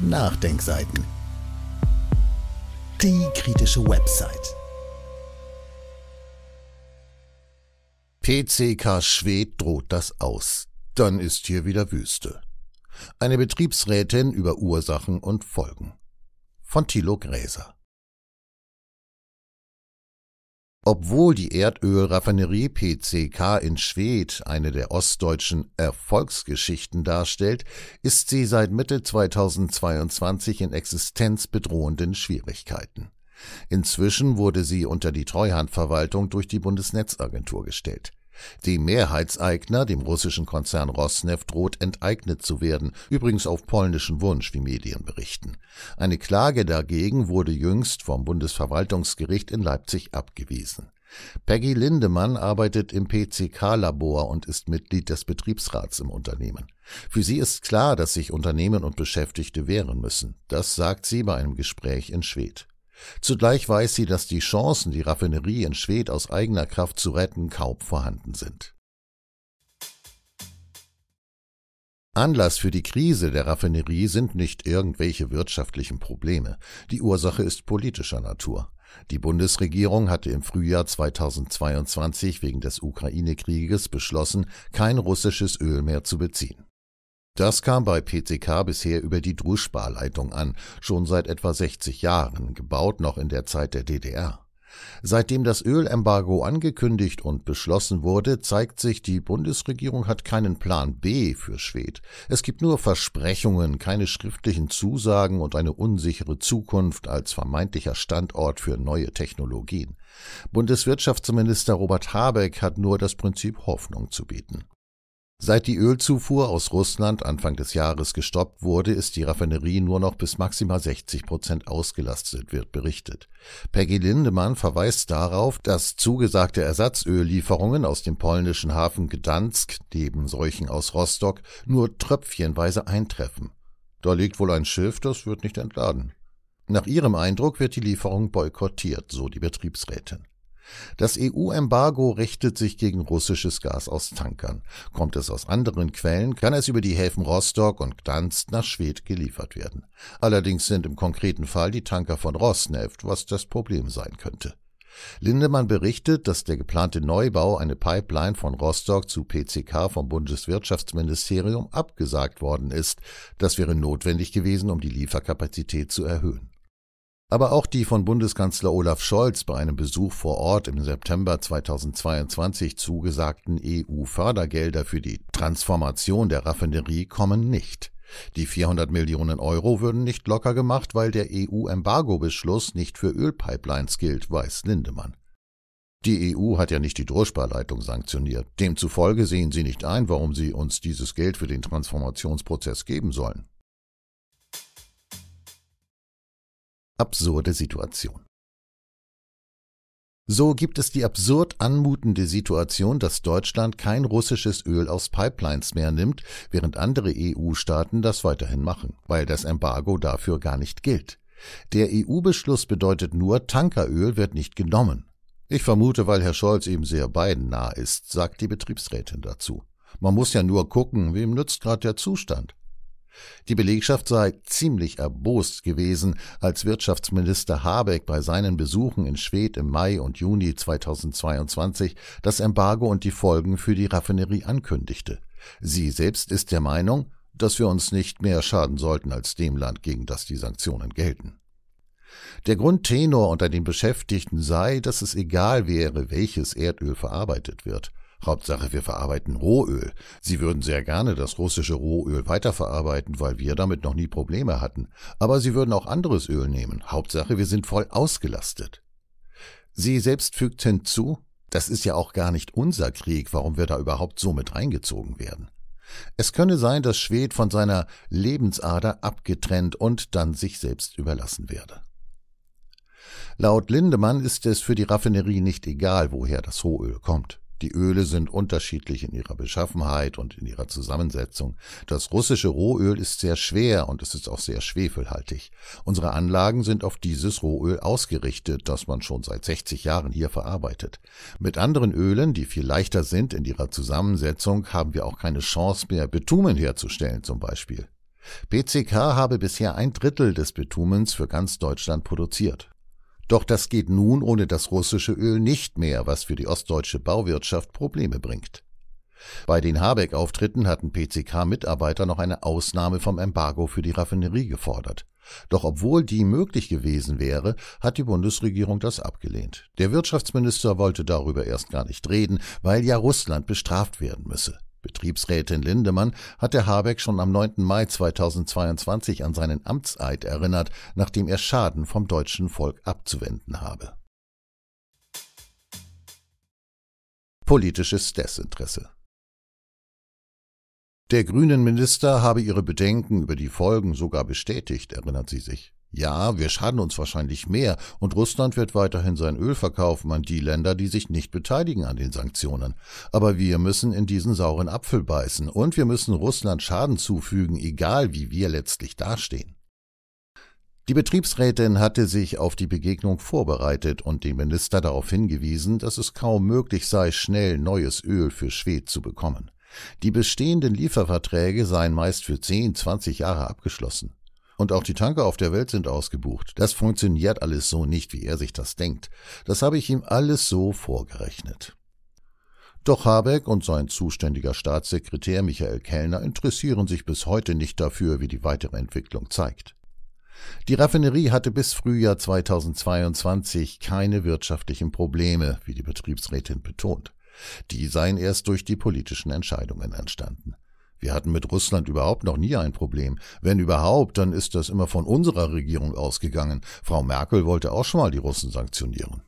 Nachdenkseiten. Die kritische Website. PCK Schwed droht das aus. Dann ist hier wieder Wüste. Eine Betriebsrätin über Ursachen und Folgen. Von Thilo Gräser. Obwohl die Erdölraffinerie PCK in Schwedt eine der ostdeutschen Erfolgsgeschichten darstellt, ist sie seit Mitte 2022 in existenzbedrohenden Schwierigkeiten. Inzwischen wurde sie unter die Treuhandverwaltung durch die Bundesnetzagentur gestellt. Dem Mehrheitseigner, dem russischen Konzern Rosneft, droht enteignet zu werden, übrigens auf polnischen Wunsch, wie Medien berichten. Eine Klage dagegen wurde jüngst vom Bundesverwaltungsgericht in Leipzig abgewiesen. Peggy Lindemann arbeitet im PCK-Labor und ist Mitglied des Betriebsrats im Unternehmen. Für sie ist klar, dass sich Unternehmen und Beschäftigte wehren müssen. Das sagt sie bei einem Gespräch in Schwedt. Zugleich weiß sie, dass die Chancen, die Raffinerie in Schwedt aus eigener Kraft zu retten, kaum vorhanden sind. Anlass für die Krise der Raffinerie sind nicht irgendwelche wirtschaftlichen Probleme. Die Ursache ist politischer Natur. Die Bundesregierung hatte im Frühjahr 2022 wegen des Ukraine-Krieges beschlossen, kein russisches Öl mehr zu beziehen. Das kam bei PCK bisher über die Druschsparleitung an, schon seit etwa 60 Jahren, gebaut noch in der Zeit der DDR. Seitdem das Ölembargo angekündigt und beschlossen wurde, zeigt sich, die Bundesregierung hat keinen Plan B für Schwed. Es gibt nur Versprechungen, keine schriftlichen Zusagen und eine unsichere Zukunft als vermeintlicher Standort für neue Technologien. Bundeswirtschaftsminister Robert Habeck hat nur das Prinzip Hoffnung zu bieten. Seit die Ölzufuhr aus Russland Anfang des Jahres gestoppt wurde, ist die Raffinerie nur noch bis maximal 60 Prozent ausgelastet, wird berichtet. Peggy Lindemann verweist darauf, dass zugesagte Ersatzöllieferungen aus dem polnischen Hafen Gdansk, neben solchen aus Rostock, nur tröpfchenweise eintreffen. Da liegt wohl ein Schiff, das wird nicht entladen. Nach ihrem Eindruck wird die Lieferung boykottiert, so die Betriebsrätin. Das EU-Embargo richtet sich gegen russisches Gas aus Tankern. Kommt es aus anderen Quellen, kann es über die Häfen Rostock und Gdansk nach Schwed geliefert werden. Allerdings sind im konkreten Fall die Tanker von Rosneft, was das Problem sein könnte. Lindemann berichtet, dass der geplante Neubau eine Pipeline von Rostock zu PCK vom Bundeswirtschaftsministerium abgesagt worden ist. Das wäre notwendig gewesen, um die Lieferkapazität zu erhöhen. Aber auch die von Bundeskanzler Olaf Scholz bei einem Besuch vor Ort im September 2022 zugesagten EU-Fördergelder für die Transformation der Raffinerie kommen nicht. Die 400 Millionen Euro würden nicht locker gemacht, weil der EU-Embargo-Beschluss nicht für Ölpipelines gilt, weiß Lindemann. Die EU hat ja nicht die Durchsparleitung sanktioniert. Demzufolge sehen sie nicht ein, warum sie uns dieses Geld für den Transformationsprozess geben sollen. absurde Situation. So gibt es die absurd anmutende Situation, dass Deutschland kein russisches Öl aus Pipelines mehr nimmt, während andere EU-Staaten das weiterhin machen, weil das Embargo dafür gar nicht gilt. Der EU-Beschluss bedeutet nur, Tankeröl wird nicht genommen. Ich vermute, weil Herr Scholz eben sehr beiden nah ist, sagt die Betriebsrätin dazu. Man muss ja nur gucken, wem nützt gerade der Zustand. Die Belegschaft sei ziemlich erbost gewesen, als Wirtschaftsminister Habeck bei seinen Besuchen in Schwedt im Mai und Juni 2022 das Embargo und die Folgen für die Raffinerie ankündigte. Sie selbst ist der Meinung, dass wir uns nicht mehr schaden sollten als dem Land, gegen das die Sanktionen gelten. Der Grundtenor unter den Beschäftigten sei, dass es egal wäre, welches Erdöl verarbeitet wird. Hauptsache, wir verarbeiten Rohöl. Sie würden sehr gerne das russische Rohöl weiterverarbeiten, weil wir damit noch nie Probleme hatten. Aber sie würden auch anderes Öl nehmen. Hauptsache, wir sind voll ausgelastet. Sie selbst fügt hinzu, das ist ja auch gar nicht unser Krieg, warum wir da überhaupt so mit reingezogen werden. Es könne sein, dass Schwed von seiner Lebensader abgetrennt und dann sich selbst überlassen werde. Laut Lindemann ist es für die Raffinerie nicht egal, woher das Rohöl kommt. Die Öle sind unterschiedlich in ihrer Beschaffenheit und in ihrer Zusammensetzung. Das russische Rohöl ist sehr schwer und es ist auch sehr schwefelhaltig. Unsere Anlagen sind auf dieses Rohöl ausgerichtet, das man schon seit 60 Jahren hier verarbeitet. Mit anderen Ölen, die viel leichter sind in ihrer Zusammensetzung, haben wir auch keine Chance mehr, Betumen herzustellen zum Beispiel. PCK habe bisher ein Drittel des Betumens für ganz Deutschland produziert. Doch das geht nun ohne das russische Öl nicht mehr, was für die ostdeutsche Bauwirtschaft Probleme bringt. Bei den Habeck-Auftritten hatten PCK-Mitarbeiter noch eine Ausnahme vom Embargo für die Raffinerie gefordert. Doch obwohl die möglich gewesen wäre, hat die Bundesregierung das abgelehnt. Der Wirtschaftsminister wollte darüber erst gar nicht reden, weil ja Russland bestraft werden müsse. Betriebsrätin Lindemann hat der Habeck schon am 9. Mai 2022 an seinen Amtseid erinnert, nachdem er Schaden vom deutschen Volk abzuwenden habe. Politisches Desinteresse Der grünen Minister habe ihre Bedenken über die Folgen sogar bestätigt, erinnert sie sich. Ja, wir schaden uns wahrscheinlich mehr und Russland wird weiterhin sein Öl verkaufen an die Länder, die sich nicht beteiligen an den Sanktionen. Aber wir müssen in diesen sauren Apfel beißen und wir müssen Russland Schaden zufügen, egal wie wir letztlich dastehen. Die Betriebsrätin hatte sich auf die Begegnung vorbereitet und den Minister darauf hingewiesen, dass es kaum möglich sei, schnell neues Öl für Schwed zu bekommen. Die bestehenden Lieferverträge seien meist für 10, 20 Jahre abgeschlossen. Und auch die Tanker auf der Welt sind ausgebucht. Das funktioniert alles so nicht, wie er sich das denkt. Das habe ich ihm alles so vorgerechnet. Doch Habeck und sein zuständiger Staatssekretär Michael Kellner interessieren sich bis heute nicht dafür, wie die weitere Entwicklung zeigt. Die Raffinerie hatte bis Frühjahr 2022 keine wirtschaftlichen Probleme, wie die Betriebsrätin betont. Die seien erst durch die politischen Entscheidungen entstanden. Wir hatten mit Russland überhaupt noch nie ein Problem. Wenn überhaupt, dann ist das immer von unserer Regierung ausgegangen. Frau Merkel wollte auch schon mal die Russen sanktionieren.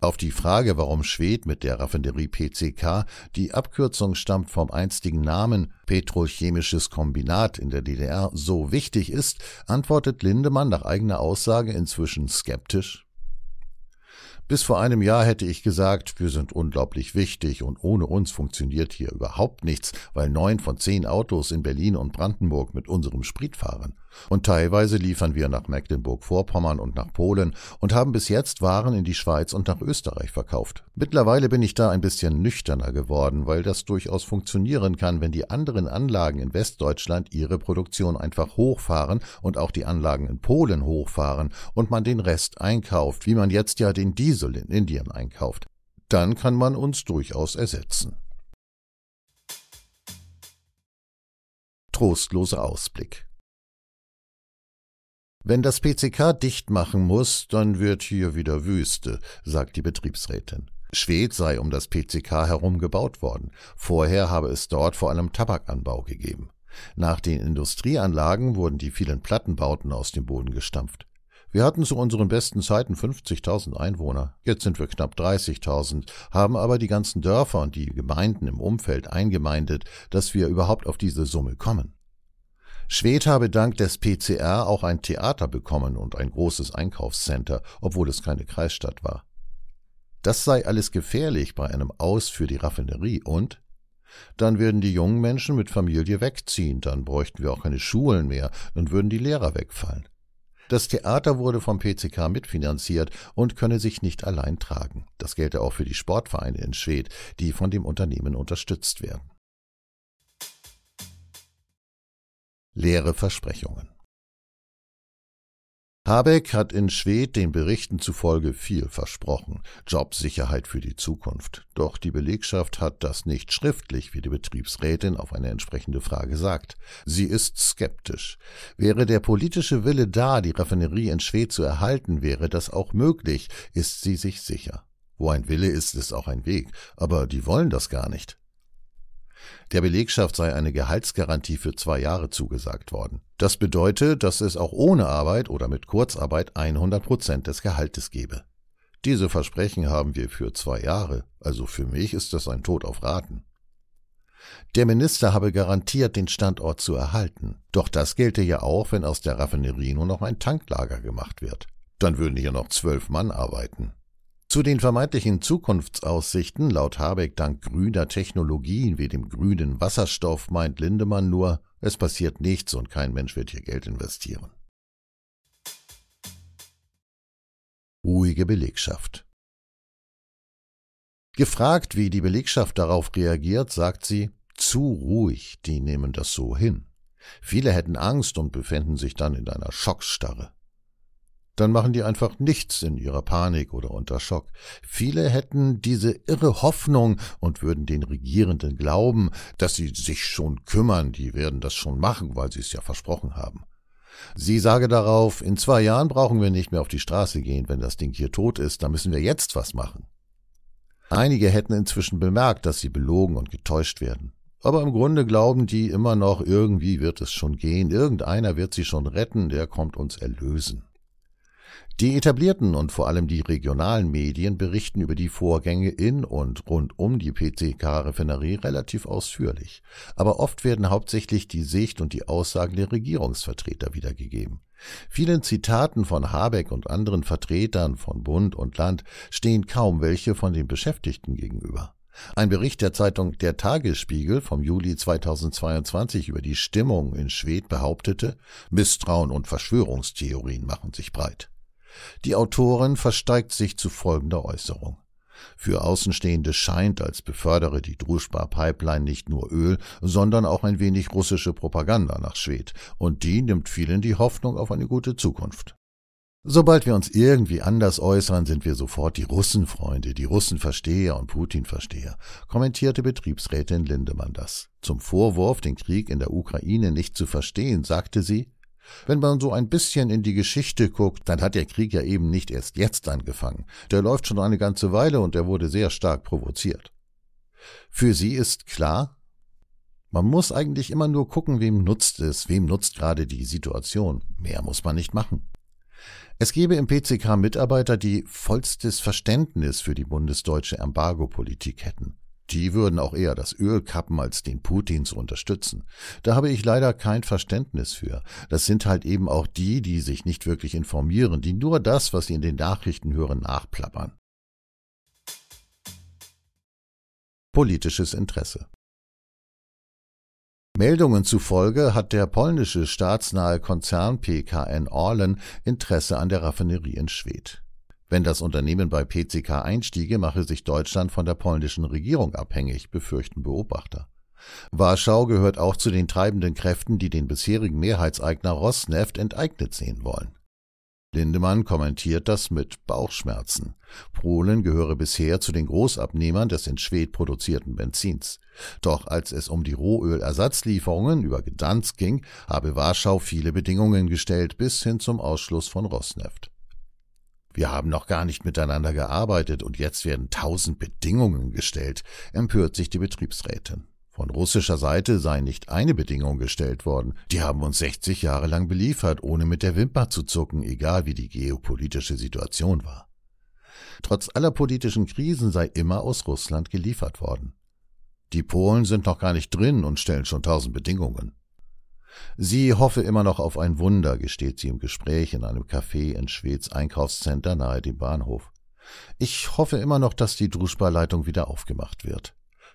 Auf die Frage, warum Schwed mit der Raffinerie PCK, die Abkürzung stammt vom einstigen Namen Petrochemisches Kombinat in der DDR, so wichtig ist, antwortet Lindemann nach eigener Aussage inzwischen skeptisch. Bis vor einem Jahr hätte ich gesagt, wir sind unglaublich wichtig und ohne uns funktioniert hier überhaupt nichts, weil neun von zehn Autos in Berlin und Brandenburg mit unserem Sprit fahren. Und teilweise liefern wir nach Mecklenburg-Vorpommern und nach Polen und haben bis jetzt Waren in die Schweiz und nach Österreich verkauft. Mittlerweile bin ich da ein bisschen nüchterner geworden, weil das durchaus funktionieren kann, wenn die anderen Anlagen in Westdeutschland ihre Produktion einfach hochfahren und auch die Anlagen in Polen hochfahren und man den Rest einkauft, wie man jetzt ja den Diesel in Indien einkauft. Dann kann man uns durchaus ersetzen. Trostloser Ausblick. Wenn das PCK dicht machen muss, dann wird hier wieder Wüste, sagt die Betriebsrätin. Schwed sei um das PCK herum gebaut worden. Vorher habe es dort vor allem Tabakanbau gegeben. Nach den Industrieanlagen wurden die vielen Plattenbauten aus dem Boden gestampft. Wir hatten zu unseren besten Zeiten 50.000 Einwohner, jetzt sind wir knapp 30.000, haben aber die ganzen Dörfer und die Gemeinden im Umfeld eingemeindet, dass wir überhaupt auf diese Summe kommen. Schwed habe dank des PCR auch ein Theater bekommen und ein großes Einkaufscenter, obwohl es keine Kreisstadt war. Das sei alles gefährlich bei einem Aus für die Raffinerie und dann würden die jungen Menschen mit Familie wegziehen, dann bräuchten wir auch keine Schulen mehr, dann würden die Lehrer wegfallen. Das Theater wurde vom PCK mitfinanziert und könne sich nicht allein tragen. Das gelte auch für die Sportvereine in Schwedt, die von dem Unternehmen unterstützt werden. leere Versprechungen. Habeck hat in Schwedt den Berichten zufolge viel versprochen, Jobsicherheit für die Zukunft. Doch die Belegschaft hat das nicht schriftlich, wie die Betriebsrätin auf eine entsprechende Frage sagt. Sie ist skeptisch. Wäre der politische Wille da, die Raffinerie in Schwedt zu erhalten, wäre das auch möglich, ist sie sich sicher. Wo ein Wille ist, ist auch ein Weg, aber die wollen das gar nicht. Der Belegschaft sei eine Gehaltsgarantie für zwei Jahre zugesagt worden. Das bedeutet, dass es auch ohne Arbeit oder mit Kurzarbeit 100 Prozent des Gehaltes gebe. Diese Versprechen haben wir für zwei Jahre, also für mich ist das ein Tod auf Raten. Der Minister habe garantiert, den Standort zu erhalten. Doch das gelte ja auch, wenn aus der Raffinerie nur noch ein Tanklager gemacht wird. Dann würden hier noch zwölf Mann arbeiten. Zu den vermeintlichen Zukunftsaussichten laut Habeck dank grüner Technologien wie dem grünen Wasserstoff meint Lindemann nur, es passiert nichts und kein Mensch wird hier Geld investieren. Ruhige Belegschaft. Gefragt, wie die Belegschaft darauf reagiert, sagt sie, zu ruhig, die nehmen das so hin. Viele hätten Angst und befänden sich dann in einer Schockstarre dann machen die einfach nichts in ihrer Panik oder unter Schock. Viele hätten diese irre Hoffnung und würden den Regierenden glauben, dass sie sich schon kümmern, die werden das schon machen, weil sie es ja versprochen haben. Sie sage darauf, in zwei Jahren brauchen wir nicht mehr auf die Straße gehen, wenn das Ding hier tot ist, da müssen wir jetzt was machen. Einige hätten inzwischen bemerkt, dass sie belogen und getäuscht werden. Aber im Grunde glauben die immer noch, irgendwie wird es schon gehen, irgendeiner wird sie schon retten, der kommt uns erlösen. Die etablierten und vor allem die regionalen Medien berichten über die Vorgänge in und rund um die PCK-Refinerie relativ ausführlich, aber oft werden hauptsächlich die Sicht und die Aussagen der Regierungsvertreter wiedergegeben. Vielen Zitaten von Habeck und anderen Vertretern von Bund und Land stehen kaum welche von den Beschäftigten gegenüber. Ein Bericht der Zeitung Der Tagesspiegel vom Juli 2022 über die Stimmung in Schwedt behauptete, Misstrauen und Verschwörungstheorien machen sich breit. Die Autorin versteigt sich zu folgender Äußerung. Für Außenstehende scheint, als befördere die Druschbar-Pipeline nicht nur Öl, sondern auch ein wenig russische Propaganda nach Schwed, und die nimmt vielen die Hoffnung auf eine gute Zukunft. Sobald wir uns irgendwie anders äußern, sind wir sofort die Russenfreunde, die Russenversteher und Putinversteher, kommentierte Betriebsrätin Lindemann das. Zum Vorwurf, den Krieg in der Ukraine nicht zu verstehen, sagte sie, wenn man so ein bisschen in die Geschichte guckt, dann hat der Krieg ja eben nicht erst jetzt angefangen. Der läuft schon eine ganze Weile und er wurde sehr stark provoziert. Für sie ist klar, man muss eigentlich immer nur gucken, wem nutzt es, wem nutzt gerade die Situation. Mehr muss man nicht machen. Es gebe im PCK Mitarbeiter, die vollstes Verständnis für die bundesdeutsche Embargopolitik hätten. Die würden auch eher das Öl kappen, als den Putin zu unterstützen. Da habe ich leider kein Verständnis für. Das sind halt eben auch die, die sich nicht wirklich informieren, die nur das, was sie in den Nachrichten hören, nachplappern. Politisches Interesse Meldungen zufolge hat der polnische staatsnahe Konzern PKN Orlen Interesse an der Raffinerie in Schwedt. Wenn das Unternehmen bei PCK einstiege, mache sich Deutschland von der polnischen Regierung abhängig, befürchten Beobachter. Warschau gehört auch zu den treibenden Kräften, die den bisherigen Mehrheitseigner Rosneft enteignet sehen wollen. Lindemann kommentiert das mit Bauchschmerzen. Polen gehöre bisher zu den Großabnehmern des in Schwed produzierten Benzins. Doch als es um die Rohölersatzlieferungen über Gdansk ging, habe Warschau viele Bedingungen gestellt bis hin zum Ausschluss von Rosneft. Wir haben noch gar nicht miteinander gearbeitet und jetzt werden tausend Bedingungen gestellt, empört sich die Betriebsrätin. Von russischer Seite sei nicht eine Bedingung gestellt worden. Die haben uns 60 Jahre lang beliefert, ohne mit der Wimper zu zucken, egal wie die geopolitische Situation war. Trotz aller politischen Krisen sei immer aus Russland geliefert worden. Die Polen sind noch gar nicht drin und stellen schon tausend Bedingungen. Sie hoffe immer noch auf ein Wunder, gesteht sie im Gespräch in einem Café in Schweds Einkaufscenter nahe dem Bahnhof. Ich hoffe immer noch, dass die Druschba-Leitung wieder aufgemacht wird.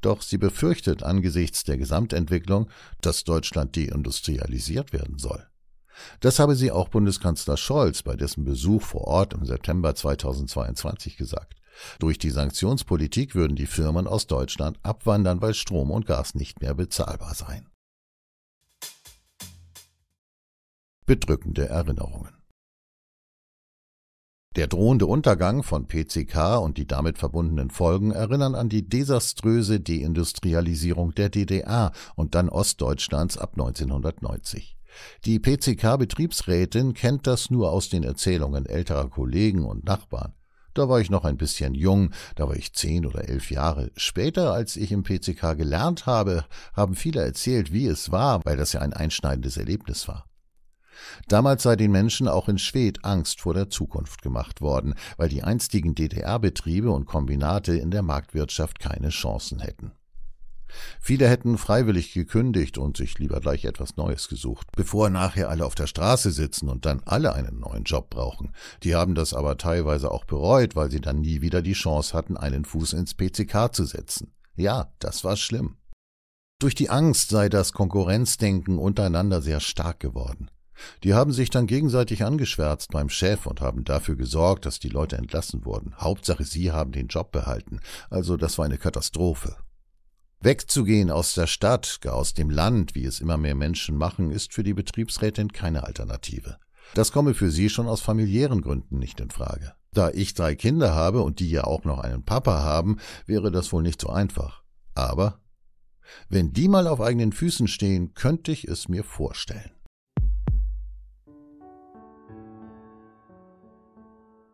Doch sie befürchtet angesichts der Gesamtentwicklung, dass Deutschland deindustrialisiert werden soll. Das habe sie auch Bundeskanzler Scholz bei dessen Besuch vor Ort im September 2022 gesagt. Durch die Sanktionspolitik würden die Firmen aus Deutschland abwandern, weil Strom und Gas nicht mehr bezahlbar seien. Bedrückende Erinnerungen. Der drohende Untergang von PCK und die damit verbundenen Folgen erinnern an die desaströse Deindustrialisierung der DDR und dann Ostdeutschlands ab 1990. Die PCK-Betriebsrätin kennt das nur aus den Erzählungen älterer Kollegen und Nachbarn. Da war ich noch ein bisschen jung, da war ich zehn oder elf Jahre. Später, als ich im PCK gelernt habe, haben viele erzählt, wie es war, weil das ja ein einschneidendes Erlebnis war. Damals sei den Menschen auch in Schwedt Angst vor der Zukunft gemacht worden, weil die einstigen DDR-Betriebe und Kombinate in der Marktwirtschaft keine Chancen hätten. Viele hätten freiwillig gekündigt und sich lieber gleich etwas Neues gesucht, bevor nachher alle auf der Straße sitzen und dann alle einen neuen Job brauchen. Die haben das aber teilweise auch bereut, weil sie dann nie wieder die Chance hatten, einen Fuß ins PCK zu setzen. Ja, das war schlimm. Durch die Angst sei das Konkurrenzdenken untereinander sehr stark geworden. Die haben sich dann gegenseitig angeschwärzt beim Chef und haben dafür gesorgt, dass die Leute entlassen wurden. Hauptsache, sie haben den Job behalten. Also das war eine Katastrophe. Wegzugehen aus der Stadt, gar aus dem Land, wie es immer mehr Menschen machen, ist für die Betriebsrätin keine Alternative. Das komme für sie schon aus familiären Gründen nicht in Frage. Da ich drei Kinder habe und die ja auch noch einen Papa haben, wäre das wohl nicht so einfach. Aber wenn die mal auf eigenen Füßen stehen, könnte ich es mir vorstellen.